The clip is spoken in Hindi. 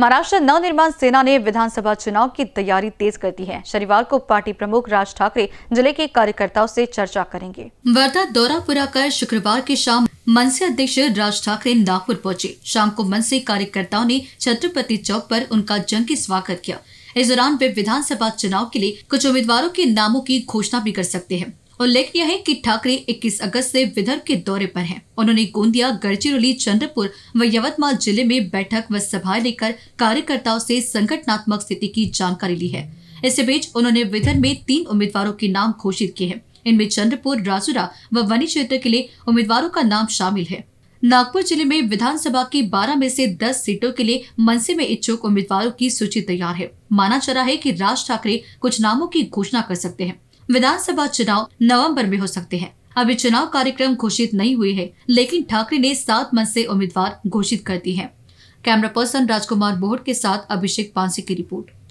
महाराष्ट्र नवनिर्माण सेना ने विधानसभा चुनाव की तैयारी तेज कर दी है शनिवार को पार्टी प्रमुख राज ठाकरे जिले के कार्यकर्ताओं से चर्चा करेंगे वर्धा दौरा पूरा कर शुक्रवार की शाम मनसे अध्यक्ष राज ठाकरे नागपुर पहुंचे शाम को मनसे कार्यकर्ताओं ने छत्रपति चौक पर उनका जंगी स्वागत किया इस दौरान वे विधानसभा चुनाव के लिए कुछ उम्मीदवारों के नामों की घोषणा भी कर सकते हैं उल्लेखनीय है कि ठाकरे 21 अगस्त से विदर्भ के दौरे पर हैं। उन्होंने गोंदिया गढ़चिरौली चंद्रपुर व यवतमाल जिले में बैठक व सभा लेकर कार्यकर्ताओं से संगठनात्मक स्थिति की जानकारी ली है इसी बीच उन्होंने विदर्भ में तीन उम्मीदवारों के नाम घोषित किए हैं इनमें चंद्रपुर राजुरा व वनी क्षेत्र के लिए उम्मीदवारों का नाम शामिल है नागपुर जिले में विधानसभा की 12 में से 10 सीटों के लिए मनसे में इच्छुक उम्मीदवारों की सूची तैयार है माना जा रहा है कि राज ठाकरे कुछ नामों की घोषणा कर सकते हैं विधानसभा चुनाव नवंबर में हो सकते हैं अभी चुनाव कार्यक्रम घोषित नहीं हुए हैं लेकिन ठाकरे ने सात मन से उम्मीदवार घोषित कर दी है कैमरा पर्सन राजकुमार बोहट के साथ अभिषेक पांसी की रिपोर्ट